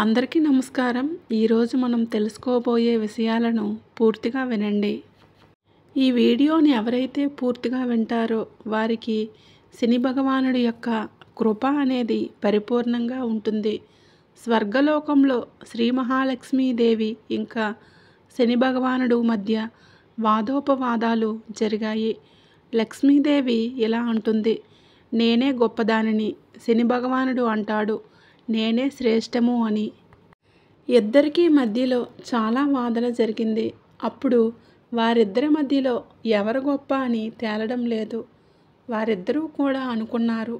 అందరికీ నమస్కారం ఈరోజు మనం తెలుసుకోబోయే విషయాలను పూర్తిగా వినండి ఈ వీడియోని ఎవరైతే పూర్తిగా వింటారో వారికి శని భగవానుడి యొక్క కృప అనేది పరిపూర్ణంగా ఉంటుంది స్వర్గలోకంలో శ్రీ మహాలక్ష్మీదేవి ఇంకా శని భగవానుడు మధ్య వాదోపవాదాలు జరిగాయి లక్ష్మీదేవి ఇలా అంటుంది నేనే గొప్పదానిని శని భగవానుడు అంటాడు నేనే శ్రేష్టము అని ఇద్దరికీ మధ్యలో చాలా వాదన జరిగింది అప్పుడు వారిద్దరి మధ్యలో ఎవరు గొప్ప అని తేలడం లేదు వారిద్దరూ కూడా అనుకున్నారు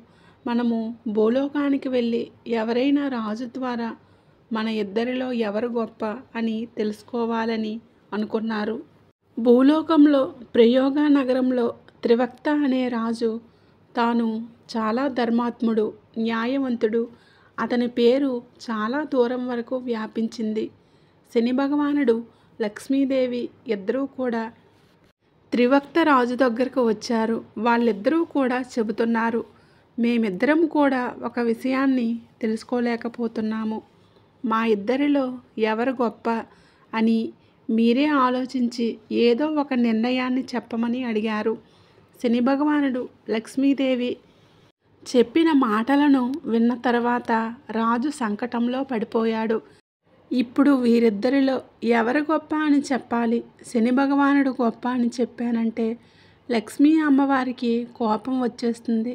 మనము భూలోకానికి వెళ్ళి ఎవరైనా రాజు ద్వారా మన ఇద్దరిలో ఎవరు గొప్ప అని తెలుసుకోవాలని అనుకున్నారు భూలోకంలో ప్రయోగ నగరంలో త్రివక్త అనే రాజు తాను చాలా ధర్మాత్ముడు న్యాయవంతుడు అతని పేరు చాలా దూరం వరకు వ్యాపించింది శని భగవానుడు లక్ష్మీదేవి ఇద్దరూ కూడా త్రివక్త రాజు దగ్గరకు వచ్చారు వాళ్ళిద్దరూ కూడా చెబుతున్నారు మేమిద్దరం కూడా ఒక విషయాన్ని తెలుసుకోలేకపోతున్నాము మా ఇద్దరిలో ఎవరు గొప్ప అని మీరే ఆలోచించి ఏదో ఒక నిర్ణయాన్ని చెప్పమని అడిగారు శని భగవానుడు లక్ష్మీదేవి చెప్పిన మాటలను విన్న తర్వాత రాజు సంకటంలో పడిపోయాడు ఇప్పుడు వీరిద్దరిలో ఎవరు గొప్ప అని చెప్పాలి శని భగవానుడు గొప్ప అని చెప్పానంటే లక్ష్మీ అమ్మవారికి కోపం వచ్చేస్తుంది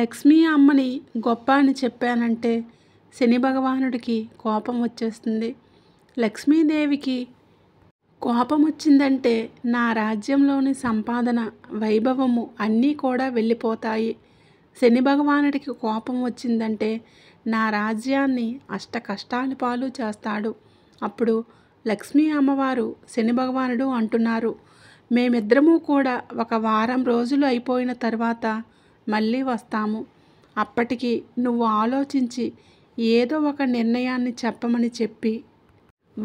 లక్ష్మీ అమ్మని గొప్ప అని చెప్పానంటే శని భగవానుడికి కోపం వచ్చేస్తుంది లక్ష్మీదేవికి కోపం వచ్చిందంటే నా రాజ్యంలోని సంపాదన వైభవము అన్నీ కూడా వెళ్ళిపోతాయి శని భగవానుడికి కోపం వచ్చిందంటే నా రాజ్యాన్ని అష్ట కష్టాలు పాలు చేస్తాడు అప్పుడు లక్ష్మీ అమ్మవారు శని భగవానుడు అంటున్నారు మేమిద్దరము కూడా ఒక వారం రోజులు అయిపోయిన తర్వాత మళ్ళీ వస్తాము అప్పటికి నువ్వు ఆలోచించి ఏదో ఒక నిర్ణయాన్ని చెప్పమని చెప్పి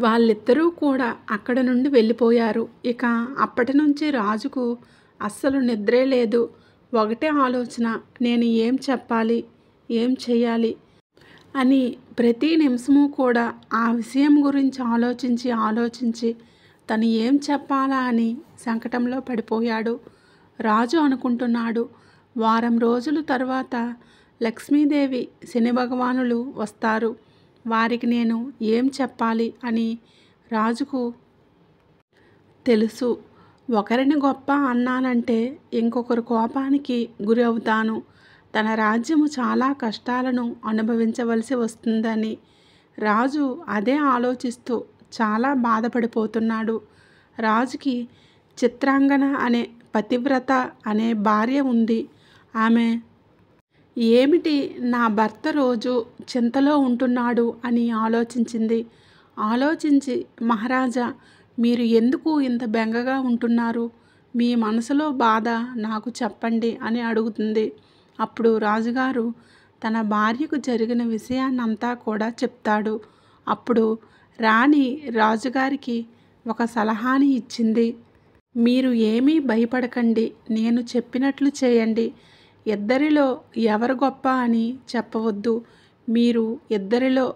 వాళ్ళిద్దరూ కూడా అక్కడ నుండి వెళ్ళిపోయారు ఇక అప్పటి నుంచి రాజుకు అస్సలు నిద్రే లేదు ఒకటే ఆలోచన నేను ఏం చెప్పాలి ఏం చేయాలి అని ప్రతి నిమిషము కూడా ఆ విషయం గురించి ఆలోచించి ఆలోచించి తను ఏం చెప్పాలా అని సంకటంలో పడిపోయాడు రాజు అనుకుంటున్నాడు వారం రోజుల తర్వాత లక్ష్మీదేవి శని భగవానులు వస్తారు వారికి నేను ఏం చెప్పాలి అని రాజుకు తెలుసు ఒకరిని గొప్ప అన్నానంటే ఇంకొకరు కోపానికి గురి అవుతాను తన రాజ్యము చాలా కష్టాలను అనుభవించవలసి వస్తుందని రాజు అదే ఆలోచిస్తూ చాలా బాధపడిపోతున్నాడు రాజుకి చిత్రాంగన అనే పతివ్రత అనే భార్య ఉంది ఆమె ఏమిటి నా భర్త రోజు చింతలో ఉంటున్నాడు అని ఆలోచించింది ఆలోచించి మహారాజా మీరు ఎందుకు ఇంత బెంగగా ఉంటున్నారు మీ మనసులో బాధ నాకు చెప్పండి అని అడుగుతుంది అప్పుడు రాజుగారు తన భార్యకు జరిగిన విషయాన్నంతా కూడా చెప్తాడు అప్పుడు రాణి రాజుగారికి ఒక సలహాని ఇచ్చింది మీరు ఏమీ భయపడకండి నేను చెప్పినట్లు చేయండి ఇద్దరిలో ఎవరు గొప్ప అని చెప్పవద్దు మీరు ఇద్దరిలో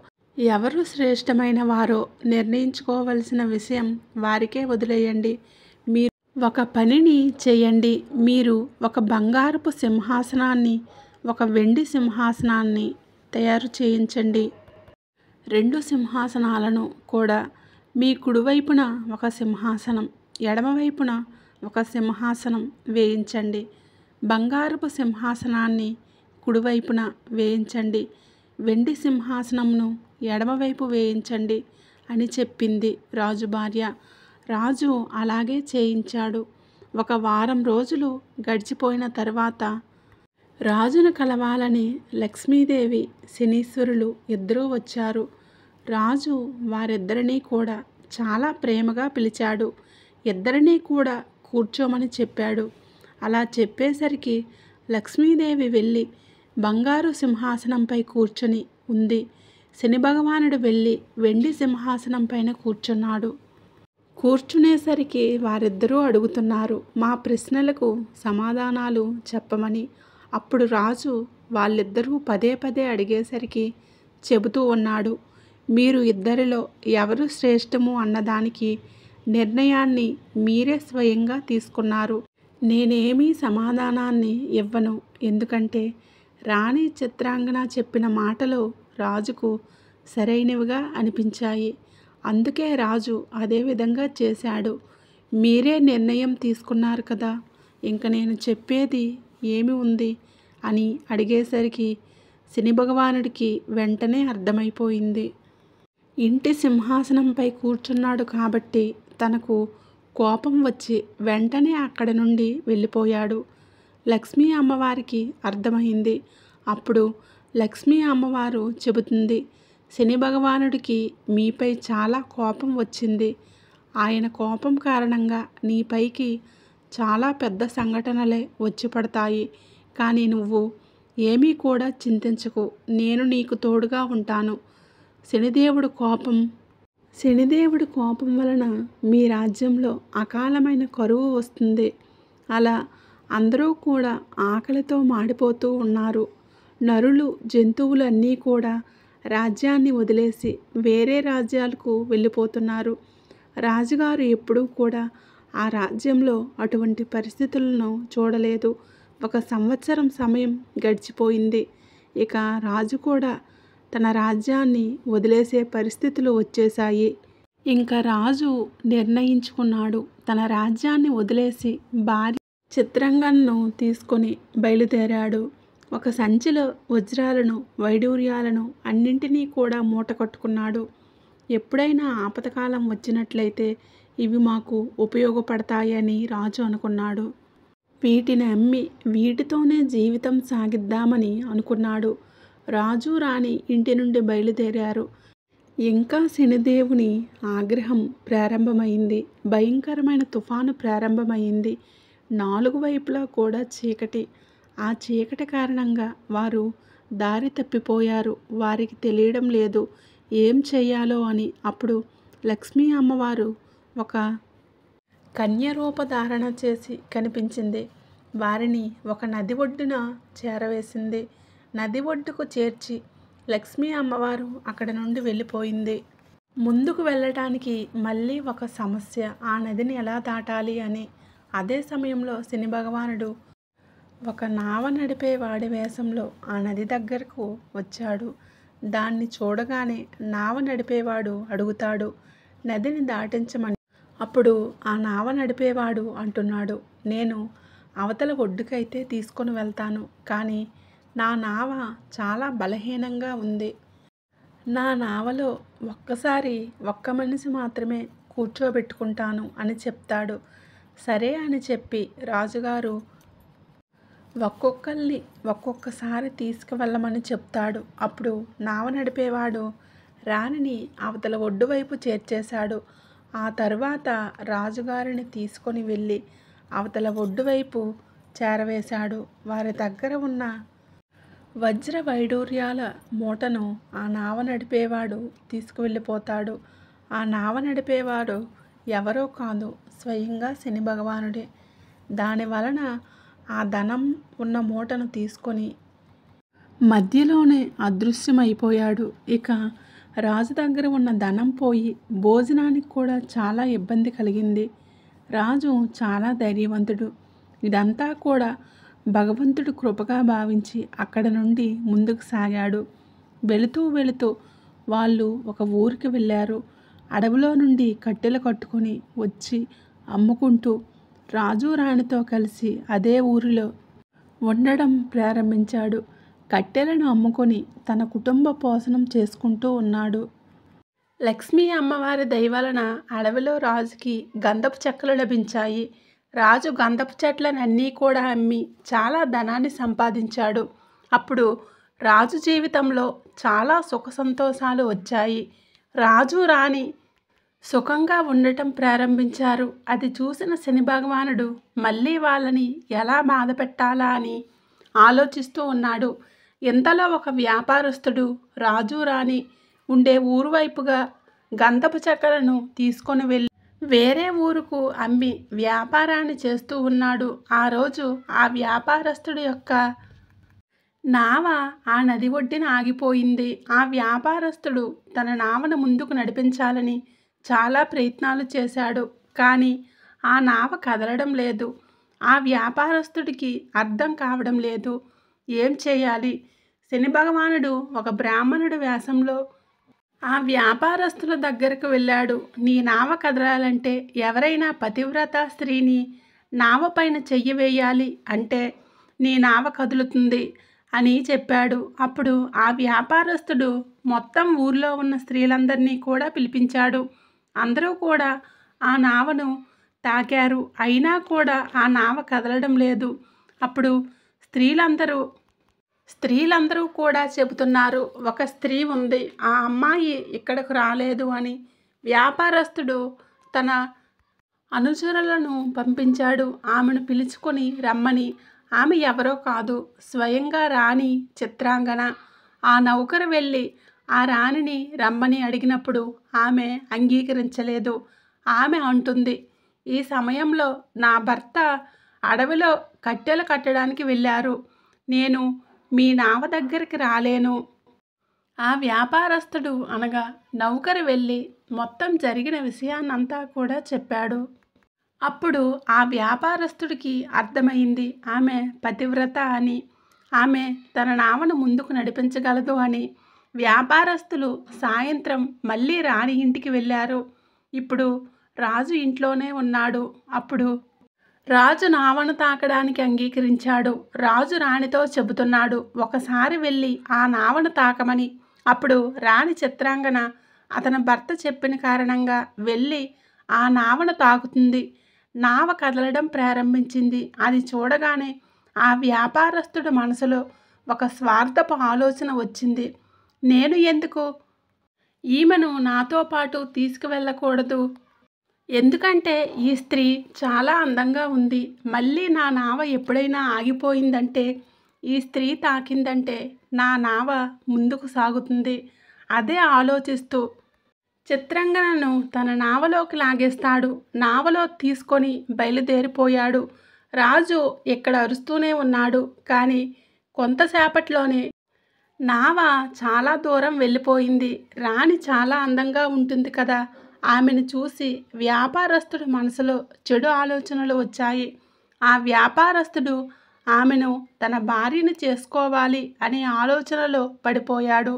ఎవరు శ్రేష్టమైన వారో నిర్ణయించుకోవలసిన విషయం వారికే వదిలేయండి మీరు ఒక పనిని చేయండి మీరు ఒక బంగారపు సింహాసనాన్ని ఒక వెండి సింహాసనాన్ని తయారు చేయించండి రెండు సింహాసనాలను కూడా మీ కుడివైపున ఒక సింహాసనం ఎడమవైపున ఒక సింహాసనం వేయించండి బంగారపు సింహాసనాన్ని కుడివైపున వేయించండి వెండి సింహాసనంను ఎడమవైపు వేయించండి అని చెప్పింది రాజు భార్య రాజు అలాగే చేయించాడు ఒక వారం రోజులు గడిచిపోయిన తర్వాత రాజును కలవాలని లక్ష్మీదేవి శనీశ్వరులు ఇద్దరూ వచ్చారు రాజు వారిద్దరినీ కూడా చాలా ప్రేమగా పిలిచాడు ఇద్దరినీ కూడా కూర్చోమని చెప్పాడు అలా చెప్పేసరికి లక్ష్మీదేవి వెళ్ళి బంగారు సింహాసనంపై కూర్చొని ఉంది శని భగవానుడు వెళ్ళి వెండి సింహాసనం పైన కూర్చున్నాడు కూర్చునేసరికి వారిద్దరూ అడుగుతున్నారు మా ప్రశ్నలకు సమాధానాలు చెప్పమని అప్పుడు రాజు వాళ్ళిద్దరూ పదే పదే అడిగేసరికి చెబుతూ ఉన్నాడు మీరు ఇద్దరిలో ఎవరు శ్రేష్టము అన్నదానికి నిర్ణయాన్ని మీరే స్వయంగా తీసుకున్నారు నేనేమీ సమాధానాన్ని ఇవ్వను ఎందుకంటే రాణి చిత్రాంగన చెప్పిన మాటలు రాజుకు సరైనవిగా అనిపించాయి అందుకే రాజు అదే విధంగా చేశాడు మీరే నిర్ణయం తీసుకున్నారు కదా ఇంక నేను చెప్పేది ఏమి ఉంది అని అడిగేసరికి శని భగవానుడికి వెంటనే అర్థమైపోయింది ఇంటి సింహాసనంపై కూర్చున్నాడు కాబట్టి తనకు కోపం వచ్చి వెంటనే అక్కడి నుండి వెళ్ళిపోయాడు లక్ష్మీ అమ్మవారికి అర్థమైంది అప్పుడు లక్ష్మీ అమ్మవారు చెబుతుంది శని భగవానుడికి మీపై చాలా కోపం వచ్చింది ఆయన కోపం కారణంగా నీపైకి చాలా పెద్ద సంఘటనలే వచ్చి పడతాయి కానీ నువ్వు ఏమీ కూడా చింతించకు నేను నీకు తోడుగా ఉంటాను శనిదేవుడు కోపం శనిదేవుడి కోపం వలన మీ రాజ్యంలో అకాలమైన కరువు వస్తుంది అలా అందరూ కూడా ఆకలితో మాడిపోతూ ఉన్నారు నరులు జంతువులన్నీ కూడా రాజ్యాన్ని వదిలేసి వేరే రాజ్యాలకు వెళ్ళిపోతున్నారు రాజుగారు ఎప్పుడూ కూడా ఆ రాజ్యంలో అటువంటి పరిస్థితులను చూడలేదు ఒక సంవత్సరం సమయం గడిచిపోయింది ఇక రాజు కూడా తన రాజ్యాన్ని వదిలేసే పరిస్థితులు వచ్చేశాయి ఇంకా రాజు నిర్ణయించుకున్నాడు తన రాజ్యాన్ని వదిలేసి భార్య చిత్రంగన్ను తీసుకొని బయలుదేరాడు ఒక సంచిలో వజ్రాలను వైడూర్యాలను అన్నింటినీ కూడా మూట కట్టుకున్నాడు ఎప్పుడైనా ఆపతకాలం వచ్చినట్లయితే ఇవి మాకు ఉపయోగపడతాయని రాజు అనుకున్నాడు వీటిని అమ్మి వీటితోనే జీవితం సాగిద్దామని అనుకున్నాడు రాజు రాణి ఇంటి నుండి బయలుదేరారు ఇంకా శనిదేవుని ఆగ్రహం ప్రారంభమైంది భయంకరమైన తుఫాను ప్రారంభమైంది నాలుగు వైపులా కూడా చీకటి ఆ చీకటి కారణంగా వారు దారి తప్పిపోయారు వారికి తెలియడం లేదు ఏం చేయాలో అని అప్పుడు లక్ష్మీ అమ్మవారు ఒక కన్య రూపధారణ చేసి కనిపించింది వారిని ఒక నది ఒడ్డున చేరవేసింది నది ఒడ్డుకు చేర్చి లక్ష్మీ అమ్మవారు అక్కడ నుండి వెళ్ళిపోయింది ముందుకు వెళ్ళటానికి మళ్ళీ ఒక సమస్య ఆ నదిని ఎలా దాటాలి అని అదే సమయంలో శని భగవానుడు ఒక నావ నడిపే వాడి వేషంలో ఆ నది దగ్గరకు వచ్చాడు దాన్ని చూడగానే నావ నడిపేవాడు అడుగుతాడు నదిని దాటించమని అప్పుడు ఆ నావ నడిపేవాడు అంటున్నాడు నేను అవతల ఒడ్డుకైతే తీసుకొని వెళ్తాను కానీ నా నావ చాలా బలహీనంగా ఉంది నా నావలో ఒక్కసారి ఒక్క మనిషి మాత్రమే కూర్చోబెట్టుకుంటాను అని చెప్తాడు సరే అని చెప్పి రాజుగారు ఒక్కొక్కళ్ళి ఒక్కొక్కసారి తీసుకువెళ్ళమని చెప్తాడు అప్పుడు నావ నడిపేవాడు రాణిని అవతల ఒడ్డు వైపు చేర్చేశాడు ఆ తర్వాత రాజుగారిని తీసుకొని వెళ్ళి అవతల ఒడ్డు వైపు చేరవేశాడు వారి దగ్గర ఉన్న వజ్ర వైడూర్యాల మూటను ఆ నావ నడిపేవాడు తీసుకువెళ్ళిపోతాడు ఆ నావ నడిపేవాడు ఎవరో కాదు స్వయంగా శని భగవానుడే దాని వలన ఆ ధనం ఉన్న మూటను తీసుకొని మధ్యలోనే అదృశ్యమైపోయాడు ఇక రాజు దగ్గర ఉన్న ధనం పోయి భోజనానికి కూడా చాలా ఇబ్బంది కలిగింది రాజు చాలా ధైర్యవంతుడు ఇదంతా కూడా భగవంతుడు కృపగా భావించి అక్కడ నుండి ముందుకు సాగాడు వెళుతూ వెళుతూ వాళ్ళు ఒక ఊరికి వెళ్ళారు అడవిలో నుండి కట్టెలు కట్టుకొని వచ్చి అమ్ముకుంటూ రాజు రాణితో కలిసి అదే ఊరిలో ఉండడం ప్రారంభించాడు కట్టెలను అమ్ముకొని తన కుటుంబ పోషణం చేసుకుంటూ ఉన్నాడు లక్ష్మీ అమ్మవారి దయవలన అడవిలో రాజుకి గంధపు చెక్కలు లభించాయి రాజు గంధపు చెట్లనన్నీ కూడా అమ్మి చాలా ధనాన్ని సంపాదించాడు అప్పుడు రాజు జీవితంలో చాలా సుఖ సంతోషాలు వచ్చాయి రాజు రాణి సుఖంగా ఉండటం ప్రారంభించారు అది చూసిన శని భగవానుడు మళ్ళీ వాళ్ళని ఎలా బాధ పెట్టాలా అని ఆలోచిస్తూ ఉన్నాడు ఇంతలో ఒక వ్యాపారస్తుడు రాజు రాణి ఉండే ఊరు వైపుగా గంధపు చక్కలను తీసుకొని వెళ్ళి వేరే ఊరుకు అమ్మి వ్యాపారాన్ని చేస్తూ ఉన్నాడు ఆ రోజు ఆ వ్యాపారస్తుడు యొక్క నావ ఆ నది ఒడ్డిన ఆగిపోయింది ఆ వ్యాపారస్తుడు తన నావను ముందుకు నడిపించాలని చాలా ప్రయత్నాలు చేశాడు కానీ ఆ నావ కదలడం లేదు ఆ వ్యాపారస్తుడికి అర్థం కావడం లేదు ఏం చేయాలి శని భగవానుడు ఒక బ్రాహ్మణుడు వ్యాసంలో ఆ వ్యాపారస్తుల దగ్గరకు వెళ్ళాడు నీ నావ కదలాలంటే ఎవరైనా పతివ్రత స్త్రీని నావ పైన చెయ్యి వేయాలి అంటే నీ నావ కదులుతుంది అని చెప్పాడు అప్పుడు ఆ వ్యాపారస్తుడు మొత్తం ఊర్లో ఉన్న స్త్రీలందరినీ కూడా పిలిపించాడు అందరూ కూడా ఆ నావను తాకారు అయినా కూడా ఆ నావ కదలడం లేదు అప్పుడు స్త్రీలందరూ స్త్రీలందరూ కూడా చెబుతున్నారు ఒక స్త్రీ ఉంది ఆ అమ్మాయి ఇక్కడకు రాలేదు అని వ్యాపారస్తుడు తన అనుచరులను పంపించాడు ఆమెను పిలుచుకొని రమ్మని ఆమె ఎవరో కాదు స్వయంగా రాణి చిత్రాంగన ఆ నౌకరు వెళ్ళి ఆ రాణిని రమ్మని అడిగినప్పుడు ఆమె అంగీకరించలేదు ఆమె అంటుంది ఈ సమయంలో నా భర్త అడవిలో కట్టెలు కట్టడానికి వెళ్ళారు నేను మీ నావ దగ్గరికి రాలేను ఆ వ్యాపారస్తుడు అనగా నౌకరు వెళ్ళి మొత్తం జరిగిన విషయాన్నంతా కూడా చెప్పాడు అప్పుడు ఆ వ్యాపారస్తుడికి అర్థమైంది ఆమె పతివ్రత అని ఆమె తన నావను ముందుకు నడిపించగలదు అని వ్యాపారస్తులు సాయంత్రం మళ్ళీ రాణి ఇంటికి వెళ్ళారు ఇప్పుడు రాజు ఇంట్లోనే ఉన్నాడు అప్పుడు రాజు నావను తాకడానికి అంగీకరించాడు రాజు రాణితో చెబుతున్నాడు ఒకసారి వెళ్ళి ఆ నావను తాకమని అప్పుడు రాణి చిత్రాంగన అతని భర్త చెప్పిన కారణంగా వెళ్ళి ఆ నావను తాకుతుంది నావ కదలడం ప్రారంభించింది అది చూడగానే ఆ వ్యాపారస్తుడు మనసులో ఒక స్వార్థపు ఆలోచన వచ్చింది నేను ఎందుకు ఈమెను నాతో పాటు తీసుకువెళ్ళకూడదు ఎందుకంటే ఈ స్త్రీ చాలా అందంగా ఉంది మళ్ళీ నా నావ ఎప్పుడైనా ఆగిపోయిందంటే ఈ స్త్రీ తాకిందంటే నా నావ ముందుకు సాగుతుంది అదే ఆలోచిస్తూ చిత్రంగనను తన నావలోకి లాగేస్తాడు నావలో తీసుకొని బయలుదేరిపోయాడు రాజు ఇక్కడ అరుస్తూనే ఉన్నాడు కానీ కొంతసేపట్లోనే నావ చాలా దూరం వెళ్ళిపోయింది రాణి చాలా అందంగా ఉంటుంది కదా ఆమెను చూసి వ్యాపారస్తుడు మనసులో చెడు ఆలోచనలు వచ్చాయి ఆ వ్యాపారస్తుడు ఆమెను తన భార్యను చేసుకోవాలి అనే ఆలోచనలో పడిపోయాడు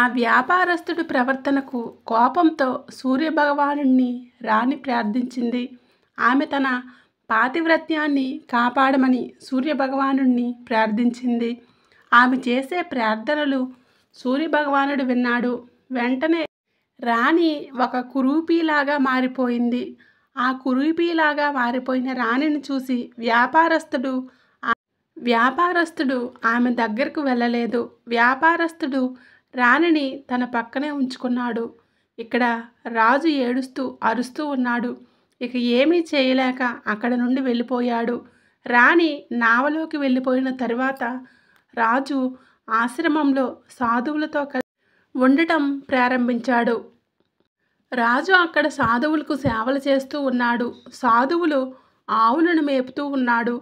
ఆ వ్యాపారస్తుడి ప్రవర్తనకు కోపంతో సూర్యభగవాను రాణి ప్రార్థించింది ఆమె తన పాతివ్రత్యాన్ని కాపాడమని సూర్యభగవాను ప్రార్థించింది ఆమె చేసే ప్రార్థనలు సూర్యభగవానుడు విన్నాడు వెంటనే రాణి ఒక కురూపీలాగా మారిపోయింది ఆ కురూపీలాగా మారిపోయిన రాణిని చూసి వ్యాపారస్తుడు వ్యాపారస్తుడు ఆమె దగ్గరకు వెళ్ళలేదు వ్యాపారస్తుడు రాణిని తన పక్కనే ఉంచుకున్నాడు ఇక్కడ రాజు ఏడుస్తూ అరుస్తూ ఉన్నాడు ఇక ఏమీ చేయలేక అక్కడ నుండి వెళ్ళిపోయాడు రాణి నావలోకి వెళ్ళిపోయిన తర్వాత రాజు ఆశ్రమంలో సాధువులతో కలిసి ఉండటం ప్రారంభించాడు రాజు అక్కడ సాధువులకు సేవలు చేస్తూ ఉన్నాడు సాధువులు ఆవులను మేపుతూ ఉన్నాడు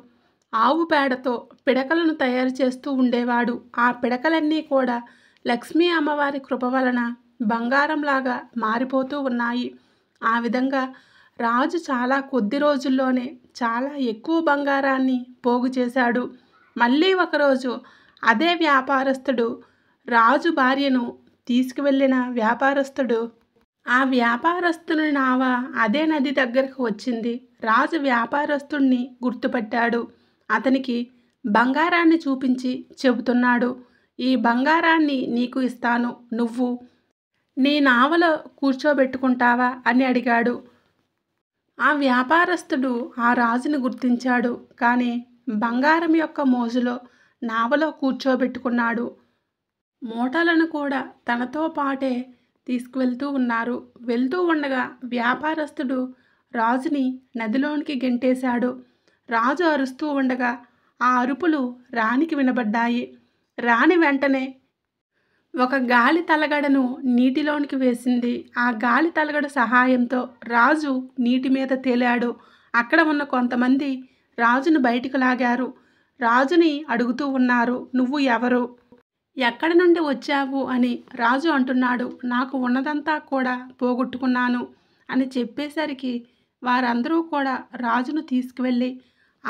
ఆవు పేడతో పిడకలను తయారు చేస్తూ ఉండేవాడు ఆ పిడకలన్నీ కూడా లక్ష్మీ అమ్మవారి కృప వలన బంగారంలాగా మారిపోతూ ఉన్నాయి ఆ విధంగా రాజు చాలా కొద్ది రోజుల్లోనే చాలా ఎక్కువ బంగారాన్ని పోగు చేశాడు మళ్ళీ ఒకరోజు అదే వ్యాపారస్తుడు రాజు భార్యను తీసుకువెళ్ళిన వ్యాపారస్తుడు ఆ వ్యాపారస్తుని నావ అదే నది దగ్గరకు వచ్చింది రాజు వ్యాపారస్తుణ్ణి గుర్తుపట్టాడు అతనికి బంగారాన్ని చూపించి చెబుతున్నాడు ఈ బంగారాన్ని నీకు ఇస్తాను నువ్వు నీ నావలో కూర్చోబెట్టుకుంటావా అని అడిగాడు ఆ వ్యాపారస్తుడు ఆ రాజును గుర్తించాడు కానీ బంగారం యొక్క మోజులో నావలో కూర్చోబెట్టుకున్నాడు మూటలను కూడా తనతో పాటే తీసుకువెళ్తూ ఉన్నారు వెళ్తూ ఉండగా వ్యాపారస్తుడు రాజుని నదిలోనికి గెంటేశాడు రాజు అరుస్తూ ఉండగా ఆ అరుపులు రాణికి వినబడ్డాయి రాణి వెంటనే ఒక గాలి తలగడను నీటిలోనికి వేసింది ఆ గాలి తలగడ సహాయంతో రాజు నీటి మీద తేలాడు అక్కడ ఉన్న కొంతమంది రాజును బయటికి లాగారు రాజుని అడుగుతూ ఉన్నారు నువ్వు ఎవరు ఎక్కడి నుండి వచ్చావు అని రాజు అంటున్నాడు నాకు ఉన్నదంతా కూడా పోగొట్టుకున్నాను అని చెప్పేసరికి వారందరూ కూడా రాజును తీసుకువెళ్ళి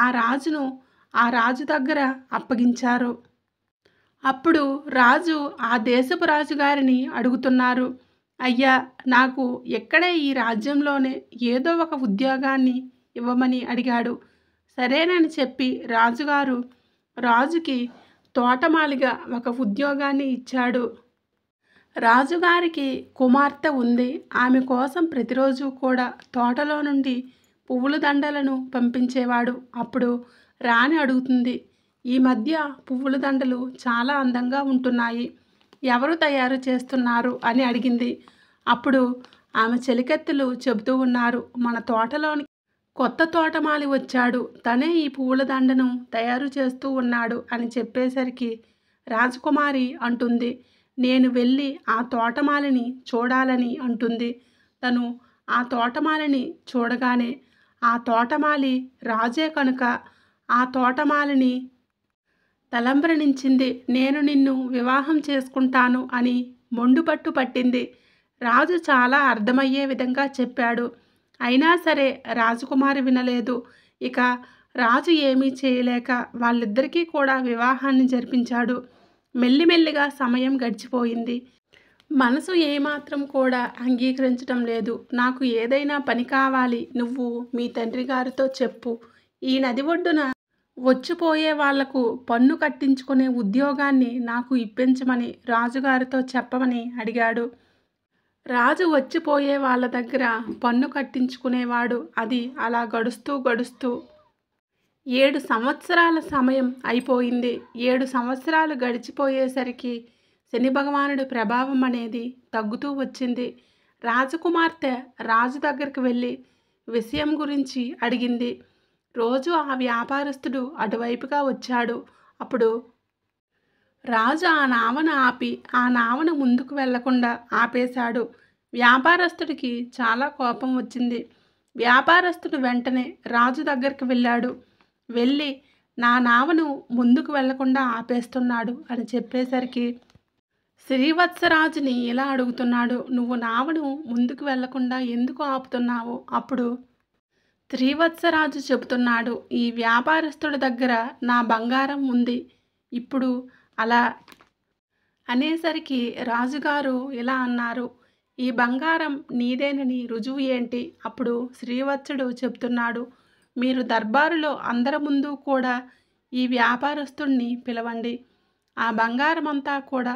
ఆ రాజును ఆ రాజు దగ్గర అప్పగించారు అప్పుడు రాజు ఆ దేశపు రాజుగారిని అడుగుతున్నారు అయ్యా నాకు ఎక్కడే ఈ రాజ్యంలోనే ఏదో ఒక ఉద్యోగాన్ని ఇవ్వమని అడిగాడు సరేనని చెప్పి రాజుగారు రాజుకి తోటమాలిగా ఒక ఉద్యోగాన్ని ఇచ్చాడు రాజుగారికి కుమార్తె ఉంది ఆమె కోసం ప్రతిరోజు కూడా తోటలో నుండి పువ్వుల దండలను పంపించేవాడు అప్పుడు రాణి అడుగుతుంది ఈ మధ్య పువ్వుల దండలు చాలా అందంగా ఉంటున్నాయి ఎవరు తయారు చేస్తున్నారు అని అడిగింది అప్పుడు ఆమె చెలికత్తెలు చెబుతూ ఉన్నారు మన తోటలోని కొత్త తోటమాలి వచ్చాడు తనే ఈ పూలదండను తయారు చేస్తూ ఉన్నాడు అని చెప్పేసరికి రాజకుమారి అంటుంది నేను వెళ్ళి ఆ తోటమాలిని చూడాలని అంటుంది తను ఆ తోటమాలిని చూడగానే ఆ తోటమాలి రాజే కనుక ఆ తోటమాలిని తలంబ్రనించింది నేను నిన్ను వివాహం చేసుకుంటాను అని మొండుపట్టు పట్టింది రాజు చాలా అర్థమయ్యే విధంగా చెప్పాడు అయినా సరే రాజకుమారి వినలేదు ఇక రాజు ఏమీ చేయలేక వాళ్ళిద్దరికీ కూడా వివాహాన్ని జరిపించాడు మెల్లిమెల్లిగా సమయం గడిచిపోయింది మనసు ఏమాత్రం కూడా అంగీకరించటం లేదు నాకు ఏదైనా పని కావాలి నువ్వు మీ తండ్రి గారితో చెప్పు ఈ నది ఒడ్డున వచ్చిపోయే వాళ్లకు పన్ను కట్టించుకునే ఉద్యోగాన్ని నాకు ఇప్పించమని రాజుగారితో చెప్పమని అడిగాడు రాజు వచ్చిపోయే వాళ్ళ దగ్గర పన్ను కట్టించుకునేవాడు అది అలా గడుస్తూ గడుస్తూ ఏడు సంవత్సరాల సమయం అయిపోయింది ఏడు సంవత్సరాలు గడిచిపోయేసరికి శని భగవానుడి ప్రభావం అనేది తగ్గుతూ వచ్చింది రాజకుమార్తె రాజు దగ్గరికి వెళ్ళి విషయం గురించి అడిగింది రోజు ఆ వ్యాపారస్తుడు అటువైపుగా వచ్చాడు అప్పుడు రాజు ఆ నావను ఆపి ఆ నావను ముందుకు వెళ్లకుండా ఆపేశాడు వ్యాపారస్తుడికి చాలా కోపం వచ్చింది వ్యాపారస్తుడు వెంటనే రాజు దగ్గరికి వెళ్ళాడు వెళ్ళి నా నావను ముందుకు వెళ్లకుండా ఆపేస్తున్నాడు అని చెప్పేసరికి శ్రీవత్సరాజుని ఇలా అడుగుతున్నాడు నువ్వు నావను ముందుకు వెళ్లకుండా ఎందుకు ఆపుతున్నావు అప్పుడు శ్రీవత్సరాజు చెబుతున్నాడు ఈ వ్యాపారస్తుడి దగ్గర నా బంగారం ఉంది ఇప్పుడు అలా అనేసరికి రాజుగారు ఇలా అన్నారు ఈ బంగారం నీదేనని రుజువు ఏంటి అప్పుడు శ్రీవత్సుడు చెప్తున్నాడు మీరు దర్బారులో అందరి ముందు కూడా ఈ వ్యాపారస్తుణ్ణి పిలవండి ఆ బంగారం అంతా కూడా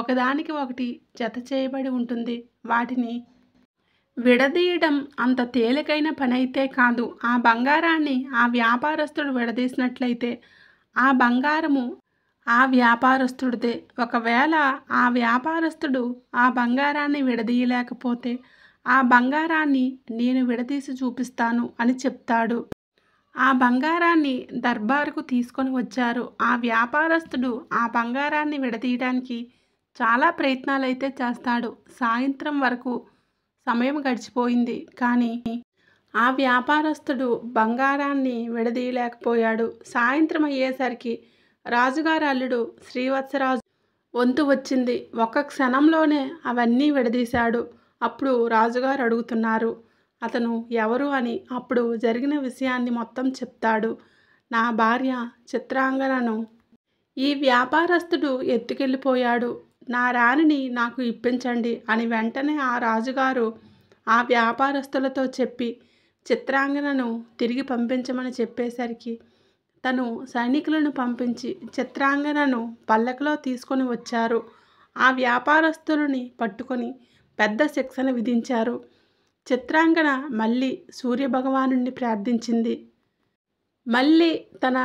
ఒకదానికి ఒకటి జత చేయబడి ఉంటుంది వాటిని విడదీయడం అంత తేలికైన పనైతే కాదు ఆ బంగారాన్ని ఆ వ్యాపారస్తుడు విడదీసినట్లయితే ఆ బంగారము ఆ వ్యాపారస్తుడిదే ఒకవేళ ఆ వ్యాపారస్తుడు ఆ బంగారాన్ని విడదీయలేకపోతే ఆ బంగారాన్ని నేను విడదీసి చూపిస్తాను అని చెప్తాడు ఆ బంగారాన్ని దర్బారుకు తీసుకొని వచ్చారు ఆ వ్యాపారస్తుడు ఆ బంగారాన్ని విడదీయడానికి చాలా ప్రయత్నాలు అయితే చేస్తాడు సాయంత్రం వరకు సమయం గడిచిపోయింది కానీ ఆ వ్యాపారస్తుడు బంగారాన్ని విడదీయలేకపోయాడు సాయంత్రం అయ్యేసరికి రాజుగారి అల్లుడు శ్రీవత్సరాజు వంతు వచ్చింది ఒక్క క్షణంలోనే అవన్నీ విడదీశాడు అప్పుడు రాజుగారు అడుగుతున్నారు అతను ఎవరు అని అప్పుడు జరిగిన విషయాన్ని మొత్తం చెప్తాడు నా భార్య చిత్రాంగనను ఈ వ్యాపారస్తుడు ఎత్తుకెళ్ళిపోయాడు నా రాణిని నాకు ఇప్పించండి అని వెంటనే ఆ రాజుగారు ఆ వ్యాపారస్తులతో చెప్పి చిత్రాంగనను తిరిగి పంపించమని చెప్పేసరికి తను సైనికులను పంపించి చిత్రాంగనను పల్లకలో తీసుకొని వచ్చారు ఆ వ్యాపారస్తులని పట్టుకొని పెద్ద శిక్షణ విధించారు చిత్రాంగన మళ్ళీ సూర్యభగవాను ప్రార్థించింది మళ్ళీ తన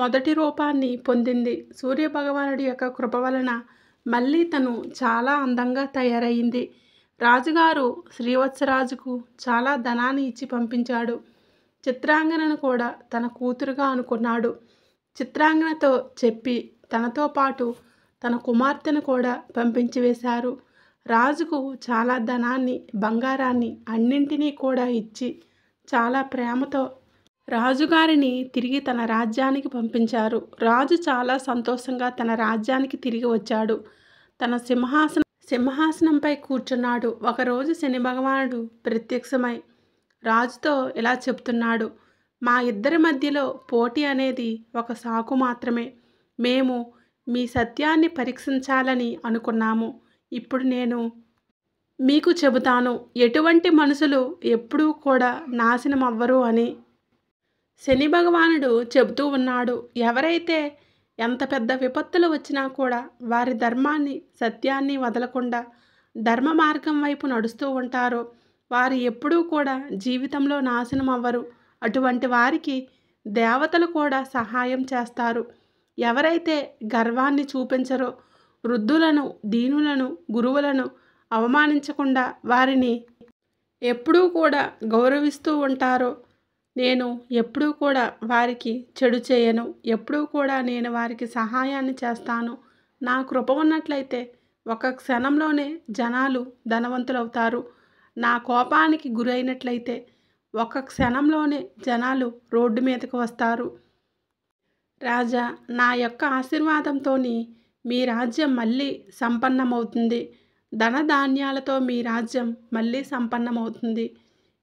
మొదటి రూపాన్ని పొందింది సూర్యభగవానుడి యొక్క కృప వలన మళ్ళీ తను చాలా అందంగా తయారైంది రాజుగారు శ్రీవత్సరాజుకు చాలా ధనాన్ని ఇచ్చి పంపించాడు చిత్రాంగనను కూడా తన కూతురుగా అనుకున్నాడు చిత్రాంగనతో చెప్పి తనతో పాటు తన కుమార్తెను కూడా పంపించి వేశారు రాజుకు చాలా ధనాన్ని బంగారాన్ని అన్నింటినీ కూడా ఇచ్చి చాలా ప్రేమతో రాజుగారిని తిరిగి తన రాజ్యానికి పంపించారు రాజు చాలా సంతోషంగా తన రాజ్యానికి తిరిగి వచ్చాడు తన సింహాసనం సింహాసనంపై కూర్చున్నాడు ఒకరోజు శని భగవానుడు ప్రత్యక్షమై రాజుతో ఇలా చెప్తున్నాడు మా ఇద్దరి మధ్యలో పోటీ అనేది ఒక సాకు మాత్రమే మేము మీ సత్యాన్ని పరీక్షించాలని అనుకున్నాము ఇప్పుడు నేను మీకు చెబుతాను ఎటువంటి మనుషులు ఎప్పుడూ కూడా నాశనం అవ్వరు అని శని భగవానుడు చెబుతూ ఉన్నాడు ఎవరైతే ఎంత పెద్ద విపత్తులు వచ్చినా కూడా వారి ధర్మాన్ని సత్యాన్ని వదలకుండా ధర్మ మార్గం వైపు నడుస్తూ ఉంటారో వారు ఎప్పుడూ కూడా జీవితంలో నాశనం అవ్వరు అటువంటి వారికి దేవతలు కూడా సహాయం చేస్తారు ఎవరైతే గర్వాన్ని చూపించరో వృద్ధులను దీనులను గురువులను అవమానించకుండా వారిని ఎప్పుడూ కూడా గౌరవిస్తూ ఉంటారో నేను ఎప్పుడూ కూడా వారికి చెడు చేయను ఎప్పుడూ కూడా నేను వారికి సహాయాన్ని చేస్తాను నా కృప ఉన్నట్లయితే ఒక క్షణంలోనే జనాలు ధనవంతులవుతారు నా కోపానికి గురైనట్లయితే ఒక క్షణంలోనే జనాలు రోడ్డు మీదకు వస్తారు రాజా నా యొక్క ఆశీర్వాదంతో మీ రాజ్యం మళ్ళీ సంపన్నమవుతుంది ధనధాన్యాలతో మీ రాజ్యం మళ్ళీ సంపన్నమవుతుంది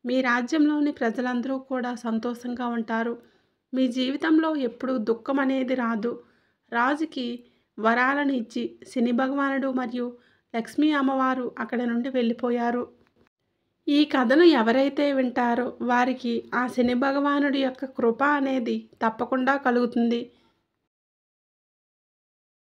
మీ రాజ్యంలోని ప్రజలందరూ కూడా సంతోషంగా ఉంటారు మీ జీవితంలో ఎప్పుడూ దుఃఖం అనేది రాదు రాజుకి వరాలను ఇచ్చి శని భగవానుడు మరియు లక్ష్మీ అమ్మవారు అక్కడ నుండి వెళ్ళిపోయారు ఈ కథను ఎవరైతే వింటారో వారికి ఆ శని భగవానుడి యొక్క కృప అనేది తప్పకుండా కలుగుతుంది